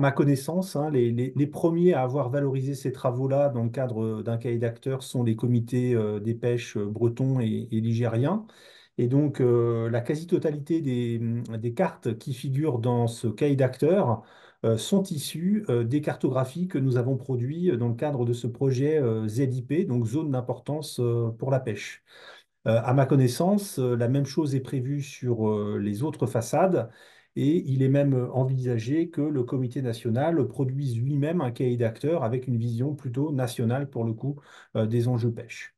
ma connaissance, hein, les, premiers à avoir valorisé ces travaux-là dans le cadre euh, d'un cahier d'acteurs sont les comités euh, des pêches euh, bretons et, l'igérien, Et donc, la quasi-totalité mm, des, cartes qui figurent dans ce cahier d'acteurs sont issues des cartographies que nous avons produites dans le cadre de ce projet ZIP, donc zone d'importance pour la pêche. à ma connaissance, la même chose est prévue sur les autres façades. Et il est même euh, envisagé que le comité national produise lui-même un cahier d'acteurs avec une vision plutôt nationale, pour le coup, euh, des enjeux pêche.